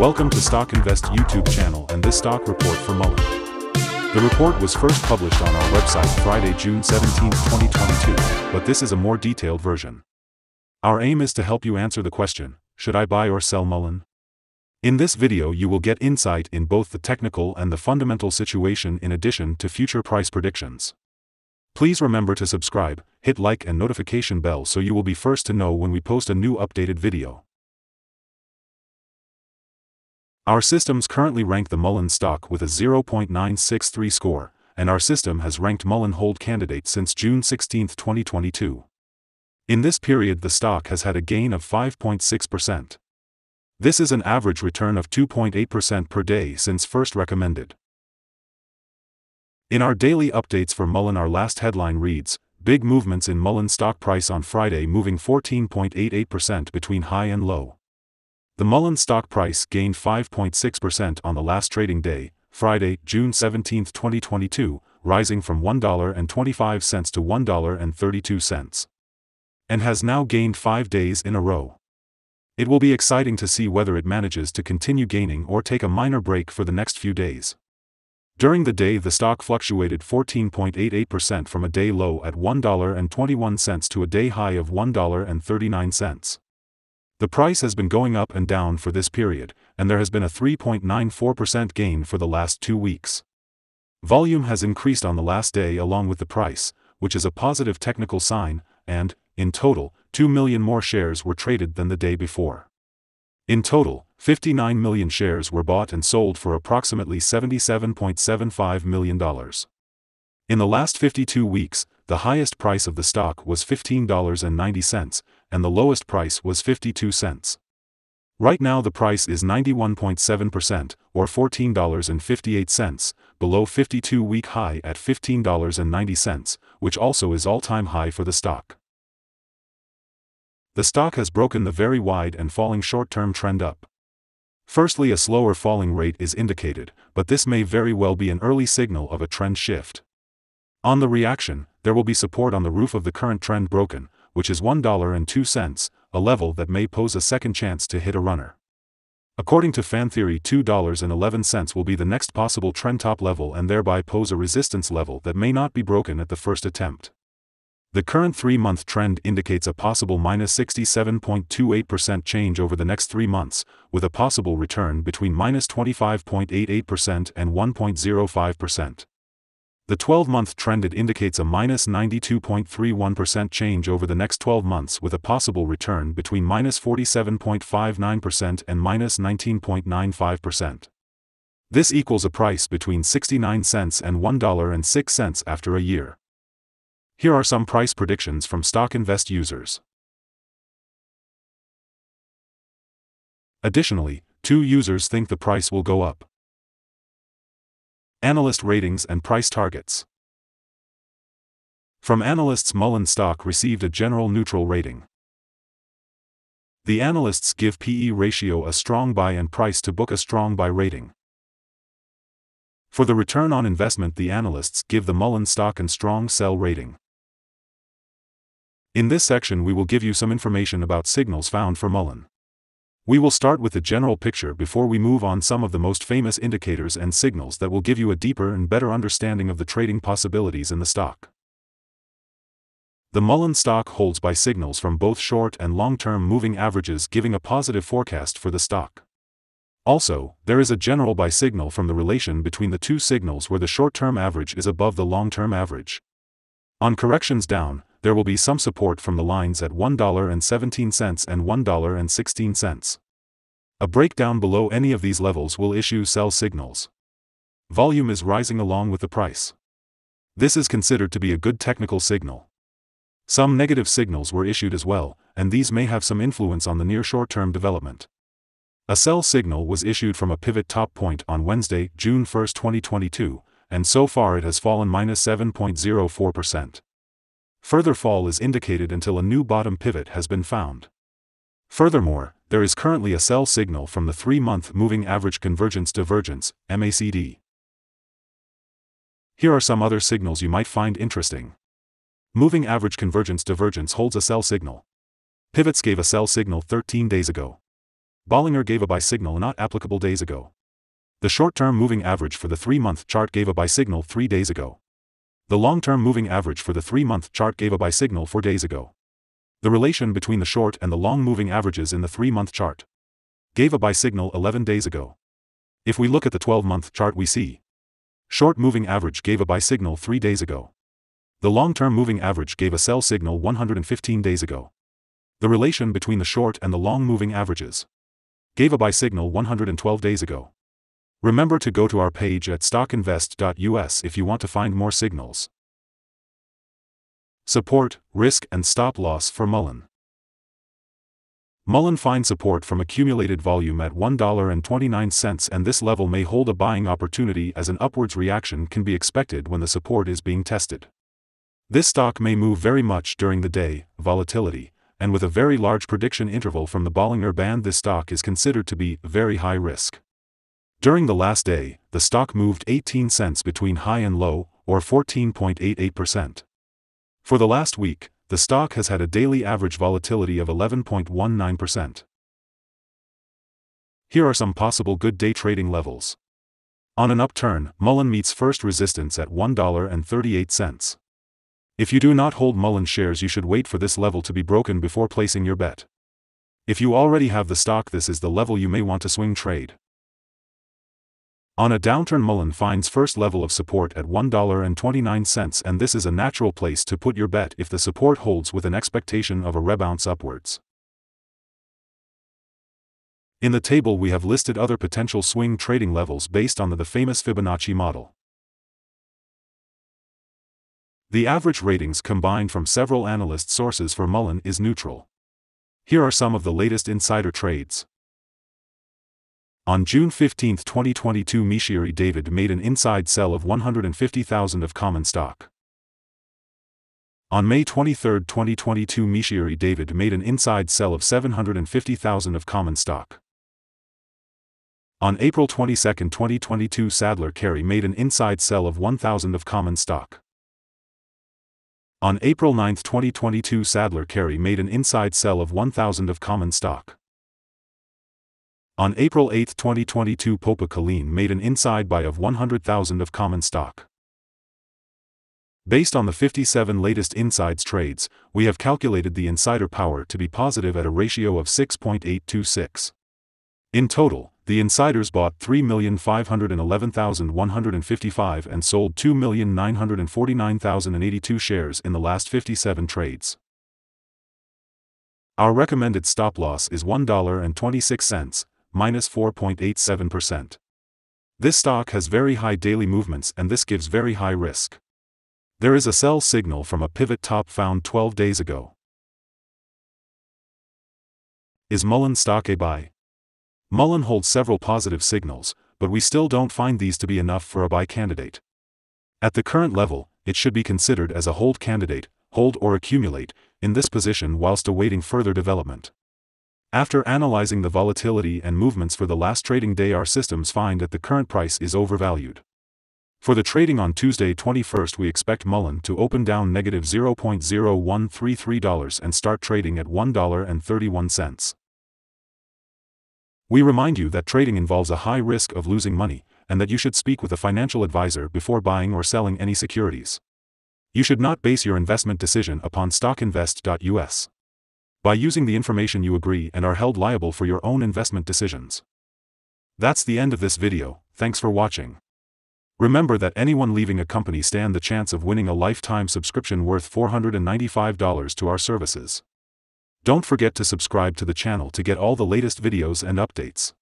Welcome to Stock Invest YouTube channel and this stock report for Mullen. The report was first published on our website Friday, June 17, 2022, but this is a more detailed version. Our aim is to help you answer the question, should I buy or sell Mullen? In this video you will get insight in both the technical and the fundamental situation in addition to future price predictions. Please remember to subscribe, hit like and notification bell so you will be first to know when we post a new updated video. Our systems currently rank the Mullen stock with a 0.963 score, and our system has ranked Mullen hold candidate since June 16, 2022. In this period the stock has had a gain of 5.6%. This is an average return of 2.8% per day since first recommended. In our daily updates for Mullen our last headline reads, Big movements in Mullen stock price on Friday moving 14.88% between high and low. The Mullen stock price gained 5.6% on the last trading day, Friday, June 17, 2022, rising from $1.25 to $1.32. And has now gained five days in a row. It will be exciting to see whether it manages to continue gaining or take a minor break for the next few days. During the day the stock fluctuated 14.88% from a day low at $1.21 to a day high of $1.39. The price has been going up and down for this period, and there has been a 3.94% gain for the last two weeks. Volume has increased on the last day along with the price, which is a positive technical sign, and, in total, 2 million more shares were traded than the day before. In total, 59 million shares were bought and sold for approximately $77.75 million. In the last 52 weeks, the highest price of the stock was $15.90, and the lowest price was 52 cents. Right now the price is 91.7%, or $14.58, below 52-week high at $15.90, which also is all-time high for the stock. The stock has broken the very wide and falling short-term trend up. Firstly a slower falling rate is indicated, but this may very well be an early signal of a trend shift. On the reaction, there will be support on the roof of the current trend broken, which is $1.02, a level that may pose a second chance to hit a runner. According to fan theory $2.11 will be the next possible trend top level and thereby pose a resistance level that may not be broken at the first attempt. The current three-month trend indicates a possible minus 67.28% change over the next three months, with a possible return between minus 25.88% and 1.05%. The 12-month it indicates a minus 92.31% change over the next 12 months with a possible return between minus 47.59% and minus 19.95%. This equals a price between 69 cents and $1.06 after a year. Here are some price predictions from Stock Invest users. Additionally, two users think the price will go up. Analyst ratings and price targets. From analysts Mullen stock received a general neutral rating. The analysts give PE ratio a strong buy and price to book a strong buy rating. For the return on investment the analysts give the Mullen stock and strong sell rating. In this section we will give you some information about signals found for Mullen. We will start with the general picture before we move on some of the most famous indicators and signals that will give you a deeper and better understanding of the trading possibilities in the stock. The Mullen stock holds by signals from both short and long-term moving averages giving a positive forecast for the stock. Also, there is a general buy signal from the relation between the two signals where the short-term average is above the long-term average. On corrections down, there will be some support from the lines at $1.17 and $1.16. A breakdown below any of these levels will issue sell signals. Volume is rising along with the price. This is considered to be a good technical signal. Some negative signals were issued as well, and these may have some influence on the near short-term development. A sell signal was issued from a pivot top point on Wednesday, June 1, 2022, and so far it has fallen minus 7.04%. Further fall is indicated until a new bottom pivot has been found. Furthermore, there is currently a sell signal from the three-month moving average convergence divergence, MACD. Here are some other signals you might find interesting. Moving average convergence divergence holds a sell signal. Pivots gave a sell signal 13 days ago. Bollinger gave a buy signal not applicable days ago. The short-term moving average for the three-month chart gave a buy signal three days ago. The long-term moving average for the three-month chart gave a buy signal four days ago. The relation between the short and the long moving averages in the 3-month chart. Gave a buy signal 11 days ago. If we look at the 12-month chart we see. Short moving average gave a buy signal 3 days ago. The long-term moving average gave a sell signal 115 days ago. The relation between the short and the long moving averages. Gave a buy signal 112 days ago. Remember to go to our page at stockinvest.us if you want to find more signals. Support, risk and stop loss for Mullen. Mullen finds support from accumulated volume at $1.29 and this level may hold a buying opportunity as an upwards reaction can be expected when the support is being tested. This stock may move very much during the day, volatility, and with a very large prediction interval from the Bollinger Band this stock is considered to be very high risk. During the last day, the stock moved 18 cents between high and low, or 14.88%. For the last week, the stock has had a daily average volatility of 11.19%. Here are some possible good day trading levels. On an upturn, Mullen meets first resistance at $1.38. If you do not hold Mullen shares you should wait for this level to be broken before placing your bet. If you already have the stock this is the level you may want to swing trade. On a downturn Mullen finds first level of support at $1.29 and this is a natural place to put your bet if the support holds with an expectation of a rebound upwards. In the table we have listed other potential swing trading levels based on the, the famous Fibonacci model. The average ratings combined from several analyst sources for Mullen is neutral. Here are some of the latest insider trades. On June 15, 2022 Mishiri David made an inside sell of 150,000 of common stock. On May 23, 2022 Mishiri David made an inside sell of 750,000 of common stock. On April 22, 2022 Sadler Carey made an inside sell of 1,000 of common stock. On April 9, 2022 Sadler Carey made an inside sell of 1,000 of common stock. On April 8, 2022 Popa Colleen made an inside buy of 100,000 of common stock. Based on the 57 latest insides trades, we have calculated the insider power to be positive at a ratio of 6.826. In total, the insiders bought 3,511,155 and sold 2,949,082 shares in the last 57 trades. Our recommended stop loss is $1.26, minus 4.87%. This stock has very high daily movements and this gives very high risk. There is a sell signal from a pivot top found 12 days ago. Is Mullen stock a buy? Mullen holds several positive signals, but we still don't find these to be enough for a buy candidate. At the current level, it should be considered as a hold candidate, hold or accumulate, in this position whilst awaiting further development. After analyzing the volatility and movements for the last trading day our systems find that the current price is overvalued. For the trading on Tuesday 21st we expect Mullen to open down negative $0.0133 and start trading at $1.31. We remind you that trading involves a high risk of losing money, and that you should speak with a financial advisor before buying or selling any securities. You should not base your investment decision upon stockinvest.us by using the information you agree and are held liable for your own investment decisions. That's the end of this video, thanks for watching. Remember that anyone leaving a company stand the chance of winning a lifetime subscription worth $495 to our services. Don't forget to subscribe to the channel to get all the latest videos and updates.